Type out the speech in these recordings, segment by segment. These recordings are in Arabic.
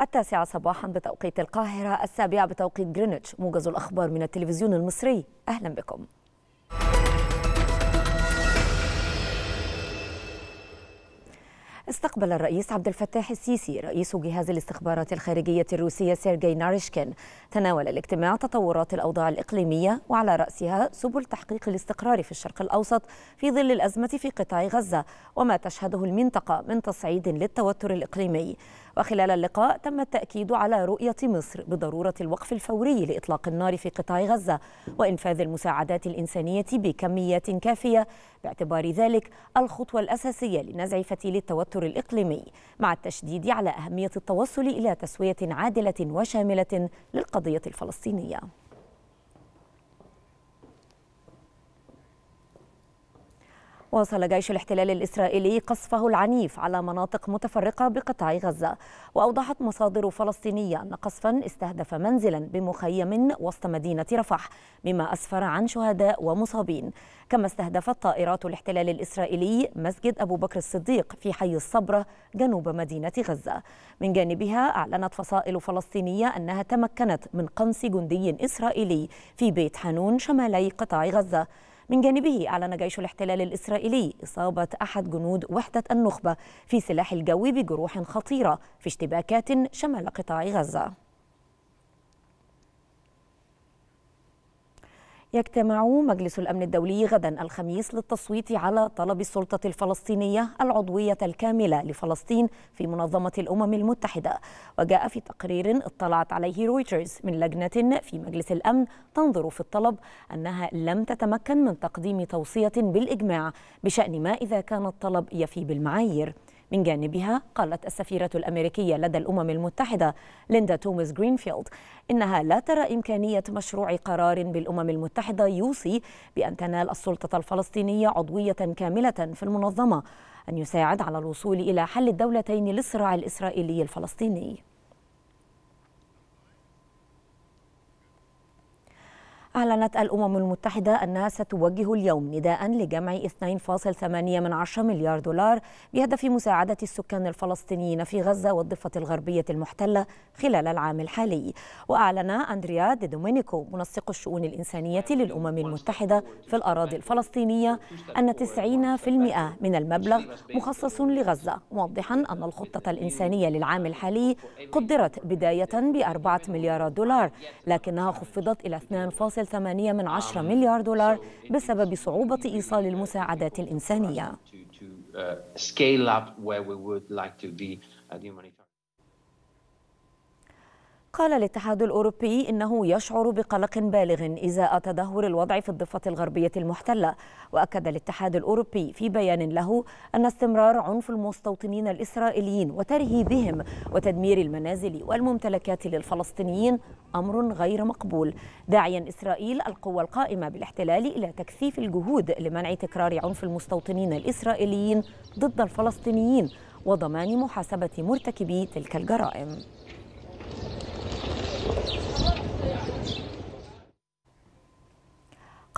التاسعة صباحا بتوقيت القاهرة السابعة بتوقيت جرينتش موجز الأخبار من التلفزيون المصري أهلا بكم استقبل الرئيس عبد الفتاح السيسي رئيس جهاز الاستخبارات الخارجية الروسية سيرجي ناريشكين تناول الاجتماع تطورات الأوضاع الإقليمية وعلى رأسها سبل تحقيق الاستقرار في الشرق الأوسط في ظل الأزمة في قطاع غزة وما تشهده المنطقة من تصعيد للتوتر الإقليمي وخلال اللقاء تم التأكيد على رؤية مصر بضرورة الوقف الفوري لإطلاق النار في قطاع غزة وإنفاذ المساعدات الإنسانية بكميات كافية باعتبار ذلك الخطوة الأساسية لنزع فتيل التوتر الإقليمي مع التشديد على أهمية التوصل إلى تسوية عادلة وشاملة للقضاء القضية الفلسطينية واصل جيش الاحتلال الإسرائيلي قصفه العنيف على مناطق متفرقة بقطاع غزة وأوضحت مصادر فلسطينية أن قصفا استهدف منزلا بمخيم وسط مدينة رفح مما أسفر عن شهداء ومصابين كما استهدفت طائرات الاحتلال الإسرائيلي مسجد أبو بكر الصديق في حي الصبرة جنوب مدينة غزة من جانبها أعلنت فصائل فلسطينية أنها تمكنت من قنص جندي إسرائيلي في بيت حانون شمالي قطاع غزة من جانبه أعلن جيش الاحتلال الإسرائيلي إصابة أحد جنود وحدة النخبة في سلاح الجو بجروح خطيرة في اشتباكات شمال قطاع غزة يجتمع مجلس الأمن الدولي غدا الخميس للتصويت على طلب السلطة الفلسطينية العضوية الكاملة لفلسطين في منظمة الأمم المتحدة وجاء في تقرير اطلعت عليه رويترز من لجنة في مجلس الأمن تنظر في الطلب أنها لم تتمكن من تقديم توصية بالإجماع بشأن ما إذا كان الطلب يفي بالمعايير من جانبها قالت السفيرة الأمريكية لدى الأمم المتحدة ليندا توماس جرينفيلد إنها لا ترى إمكانية مشروع قرار بالأمم المتحدة يوصي بأن تنال السلطة الفلسطينية عضوية كاملة في المنظمة أن يساعد على الوصول إلى حل الدولتين للصراع الإسرائيلي الفلسطيني أعلنت الأمم المتحدة أنها ستوجه اليوم نداء لجمع 2.8 مليار دولار بهدف مساعدة السكان الفلسطينيين في غزة والضفة الغربية المحتلة خلال العام الحالي وأعلن أندريا دي دومينيكو منسق الشؤون الإنسانية للأمم المتحدة في الأراضي الفلسطينية أن 90% من المبلغ مخصص لغزة موضحا أن الخطة الإنسانية للعام الحالي قدرت بداية بأربعة مليارات دولار لكنها خفضت إلى 2.8 يصل 8 من عشرة آه، مليار دولار بسبب صعوبة إيصال المساعدات الإنسانية. قال الاتحاد الأوروبي إنه يشعر بقلق بالغ إزاء تدهور الوضع في الضفة الغربية المحتلة وأكد الاتحاد الأوروبي في بيان له أن استمرار عنف المستوطنين الإسرائيليين وترهيبهم وتدمير المنازل والممتلكات للفلسطينيين أمر غير مقبول داعيا إسرائيل القوى القائمة بالاحتلال إلى تكثيف الجهود لمنع تكرار عنف المستوطنين الإسرائيليين ضد الفلسطينيين وضمان محاسبة مرتكبي تلك الجرائم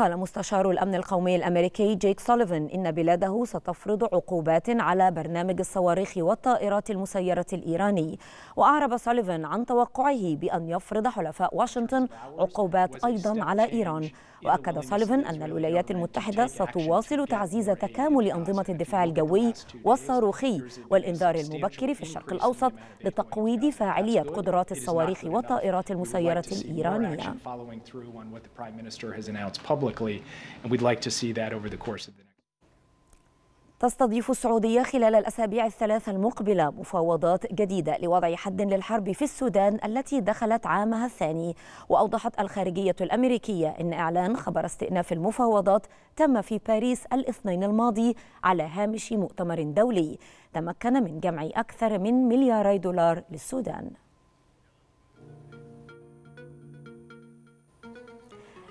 قال مستشار الأمن القومي الأمريكي جيك سوليفان إن بلاده ستفرض عقوبات على برنامج الصواريخ والطائرات المسيرة الإيراني وأعرب سوليفان عن توقعه بأن يفرض حلفاء واشنطن عقوبات أيضا على إيران وأكد سوليفان أن الولايات المتحدة ستواصل تعزيز تكامل أنظمة الدفاع الجوي والصاروخي والإنذار المبكر في الشرق الأوسط لتقويض فاعلية قدرات الصواريخ والطائرات المسيرة الإيرانية. publicly, and we'd like to see that over the course of the next. تستضيف السعودية خلال الأسابيع الثلاثة المقبلة مفاوضات جديدة لوضع حد للحرب في السودان التي دخلت عامها الثاني وأوضحت الخارجية الأمريكية أن إعلان خبر استئناف المفاوضات تم في باريس الاثنين الماضي على هامش مؤتمر دولي تمكن من جمع أكثر من ملياري دولار للسودان